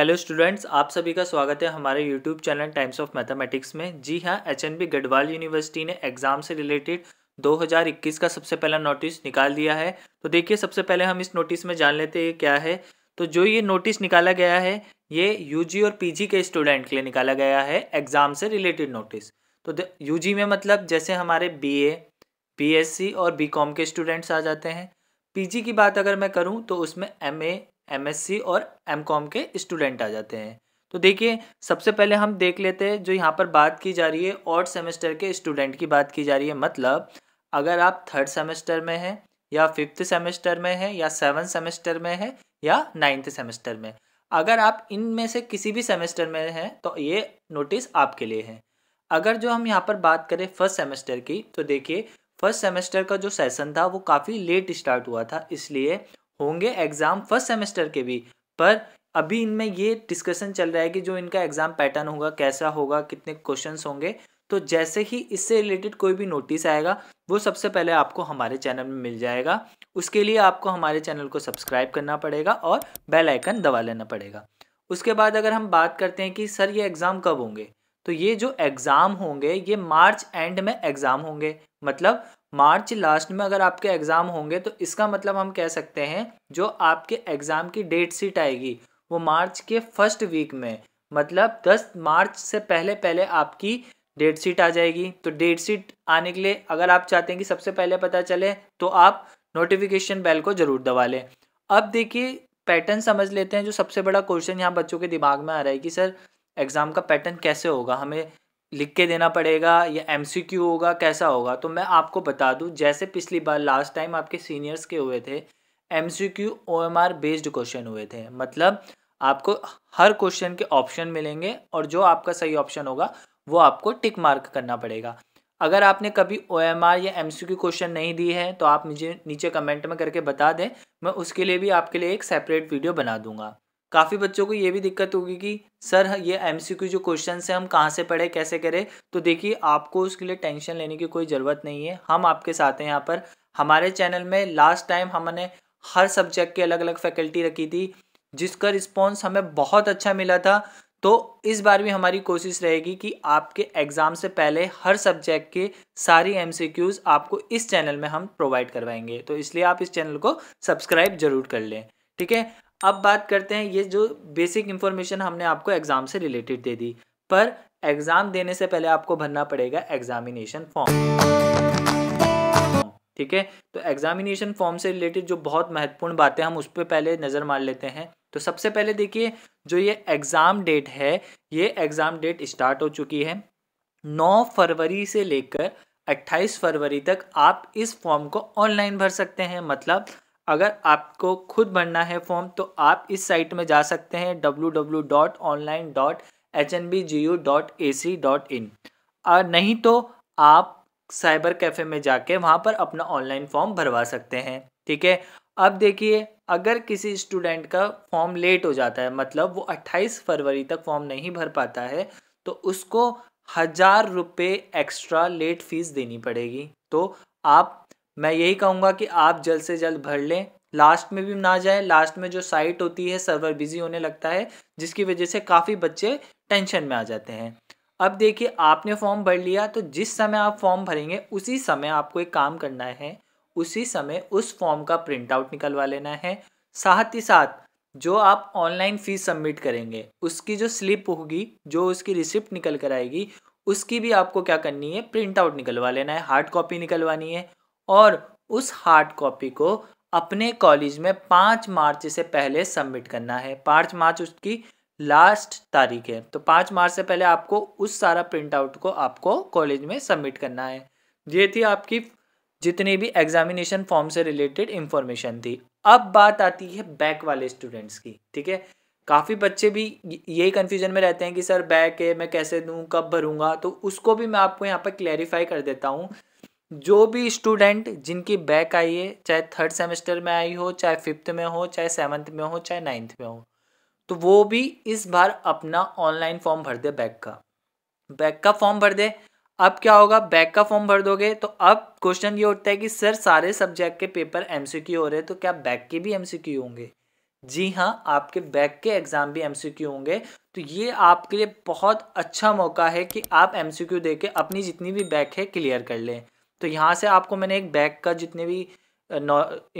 hello students आप सभी का स्वागत है हमारे YouTube channel times of mathematics में जी हाँ H N B Garhwal university ने एग्ज़ाम से रिलेटेड 2021 का सबसे पहला नोटिस निकाल दिया है तो देखिए सबसे पहले हम इस नोटिस में जान लेते हैं क्या है तो जो ये नोटिस निकाला गया है ये यू और पी के स्टूडेंट के लिए निकाला गया है एग्ज़ाम से रिलेटेड नोटिस तो यू में मतलब जैसे हमारे बी ए और बी के स्टूडेंट्स आ जाते हैं पी की बात अगर मैं करूँ तो उसमें ए एमएससी और एमकॉम के स्टूडेंट आ जाते हैं तो देखिए सबसे पहले हम देख लेते हैं जो यहाँ पर बात की जा रही है और सेमेस्टर के स्टूडेंट की बात की जा रही है मतलब अगर आप थर्ड सेमेस्टर में हैं या फिफ्थ सेमेस्टर में हैं या सेवन सेमेस्टर में है या नाइन्थ सेमेस्टर में अगर आप इनमें से किसी भी सेमेस्टर में हैं तो ये नोटिस आपके लिए है अगर जो हम यहाँ पर बात करें फर्स्ट सेमेस्टर की तो देखिए फर्स्ट सेमेस्टर का जो सेशन था वो काफ़ी लेट स्टार्ट हुआ था इसलिए होंगे एग्ज़ाम फर्स्ट सेमेस्टर के भी पर अभी इनमें ये डिस्कशन चल रहा है कि जो इनका एग्ज़ाम पैटर्न होगा कैसा होगा कितने क्वेश्चन होंगे तो जैसे ही इससे रिलेटेड कोई भी नोटिस आएगा वो सबसे पहले आपको हमारे चैनल में मिल जाएगा उसके लिए आपको हमारे चैनल को सब्सक्राइब करना पड़ेगा और बेल आइकन दबा लेना पड़ेगा उसके बाद अगर हम बात करते हैं कि सर ये एग्ज़ाम कब होंगे तो ये जो एग्ज़ाम होंगे ये मार्च एंड में एग्ज़ाम होंगे मतलब मार्च लास्ट में अगर आपके एग्ज़ाम होंगे तो इसका मतलब हम कह सकते हैं जो आपके एग्ज़ाम की डेट सीट आएगी वो मार्च के फर्स्ट वीक में मतलब दस मार्च से पहले पहले आपकी डेट सीट आ जाएगी तो डेट सीट आने के लिए अगर आप चाहते हैं कि सबसे पहले पता चले तो आप नोटिफिकेशन बेल को ज़रूर दबा लें अब देखिए पैटर्न समझ लेते हैं जो सबसे बड़ा क्वेश्चन यहाँ बच्चों के दिमाग में आ रहा है कि सर एग्ज़ाम का पैटर्न कैसे होगा हमें लिख के देना पड़ेगा या एम होगा कैसा होगा तो मैं आपको बता दूँ जैसे पिछली बार लास्ट टाइम आपके सीनियर्स के हुए थे M C Q O M R based question हुए थे मतलब आपको हर क्वेश्चन के ऑप्शन मिलेंगे और जो आपका सही ऑप्शन होगा वो आपको टिक मार्क करना पड़ेगा अगर आपने कभी ओ एम आर या एम सी क्यू क्वेश्चन नहीं दिए हैं तो आप मुझे नीचे कमेंट में करके बता दें मैं उसके लिए भी आपके लिए एक सेपरेट वीडियो बना दूंगा काफ़ी बच्चों को ये भी दिक्कत होगी कि सर ये एम जो क्वेश्चन है हम कहाँ से पढ़े कैसे करें तो देखिए आपको उसके लिए टेंशन लेने की कोई ज़रूरत नहीं है हम आपके साथ हैं यहाँ पर हमारे चैनल में लास्ट टाइम हमने हर सब्जेक्ट की अलग अलग फैकल्टी रखी थी जिसका रिस्पॉन्स हमें बहुत अच्छा मिला था तो इस बार भी हमारी कोशिश रहेगी कि आपके एग्ज़ाम से पहले हर सब्जेक्ट के सारी एम आपको इस चैनल में हम प्रोवाइड करवाएंगे तो इसलिए आप इस चैनल को सब्सक्राइब जरूर कर लें ठीक है अब बात करते हैं ये जो बेसिक इन्फॉर्मेशन हमने आपको एग्ज़ाम से रिलेटेड दे दी पर एग्ज़ाम देने से पहले आपको भरना पड़ेगा एग्जामिनेशन फॉर्म ठीक है तो एग्जामिनेशन फॉर्म से रिलेटेड जो बहुत महत्वपूर्ण बातें हम उस पर पहले नज़र मार लेते हैं तो सबसे पहले देखिए जो ये एग्ज़ाम डेट है ये एग्ज़ाम डेट स्टार्ट हो चुकी है 9 फरवरी से लेकर 28 फरवरी तक आप इस फॉर्म को ऑनलाइन भर सकते हैं मतलब अगर आपको खुद भरना है फॉर्म तो आप इस साइट में जा सकते हैं W W dot online dot H N B G U dot A C dot in और नहीं तो आप साइबर कैफ़े में जाके वहाँ पर अपना ऑनलाइन फॉर्म भरवा सकते हैं ठीक है अब देखिए अगर किसी स्टूडेंट का फॉर्म लेट हो जाता है मतलब वो 28 फरवरी तक फॉर्म नहीं भर पाता है तो उसको हज़ार रुपये एक्स्ट्रा लेट फीस देनी पड़ेगी तो आप मैं यही कहूँगा कि आप जल्द से जल्द भर लें लास्ट में भी ना जाए लास्ट में जो साइट होती है सर्वर बिजी होने लगता है जिसकी वजह से काफ़ी बच्चे टेंशन में आ जाते हैं अब देखिए आपने फॉर्म भर लिया तो जिस समय आप फॉर्म भरेंगे उसी समय आपको एक काम करना है उसी समय उस फॉर्म का प्रिंट आउट निकलवा लेना है साथ ही साथ जो आप ऑनलाइन फ़ीस सबमिट करेंगे उसकी जो स्लिप होगी जो उसकी रिसिप्ट निकल कर आएगी उसकी भी आपको क्या करनी है प्रिंट आउट निकलवा लेना है हार्ड कॉपी निकलवानी है और उस हार्ड कॉपी को अपने कॉलेज में पाँच मार्च से पहले सबमिट करना है पाँच मार्च उसकी लास्ट तारीख है तो पाँच मार्च से पहले आपको उस सारा प्रिंट आउट को आपको कॉलेज में सबमिट करना है ये थी आपकी जितनी भी एग्जामिनेशन फॉर्म से रिलेटेड इंफॉर्मेशन थी अब बात आती है बैक वाले स्टूडेंट्स की ठीक है काफ़ी बच्चे भी यही कन्फ्यूजन में रहते हैं कि सर बैक है मैं कैसे दूँ कब भरूँगा तो उसको भी मैं आपको यहाँ पर क्लैरिफाई कर देता हूँ जो भी स्टूडेंट जिनकी बैक आई है चाहे थर्ड सेमेस्टर में आई हो चाहे फिफ्थ में हो चाहे सेवन्थ में हो चाहे नाइन्थ में हो तो वो भी इस बार अपना ऑनलाइन फॉर्म भर दे बैक का बैक का फॉर्म भर दे अब क्या होगा बैक का फॉर्म भर दोगे तो अब क्वेश्चन ये उठता है कि सर सारे सब्जेक्ट के पेपर एम हो रहे हैं तो क्या बैक के भी एम होंगे जी हाँ आपके बैक के एग्ज़ाम भी एम होंगे तो ये आपके लिए बहुत अच्छा मौका है कि आप एम सी अपनी जितनी भी बैक है क्लियर कर लें तो यहाँ से आपको मैंने एक बैग का जितने भी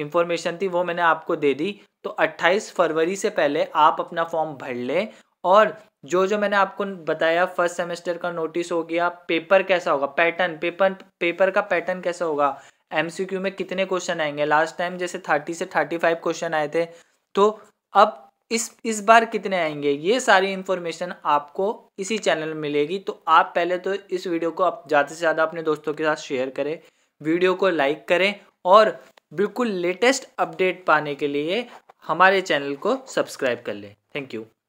इंफॉर्मेशन थी वो मैंने आपको दे दी तो 28 फरवरी से पहले आप अपना फॉर्म भर लें और जो जो मैंने आपको बताया फर्स्ट सेमेस्टर का नोटिस हो गया पेपर कैसा होगा पैटर्न पेपर पेपर का पैटर्न कैसा होगा एम में कितने क्वेश्चन आएंगे लास्ट टाइम जैसे थर्टी से थर्टी फाइव क्वेश्चन आए थे तो अब इस इस बार कितने आएंगे ये सारी इन्फॉर्मेशन आपको इसी चैनल में मिलेगी तो आप पहले तो इस वीडियो को आप ज़्यादा से ज़्यादा अपने दोस्तों के साथ शेयर करें वीडियो को लाइक करें और बिल्कुल लेटेस्ट अपडेट पाने के लिए हमारे चैनल को सब्सक्राइब कर लें थैंक यू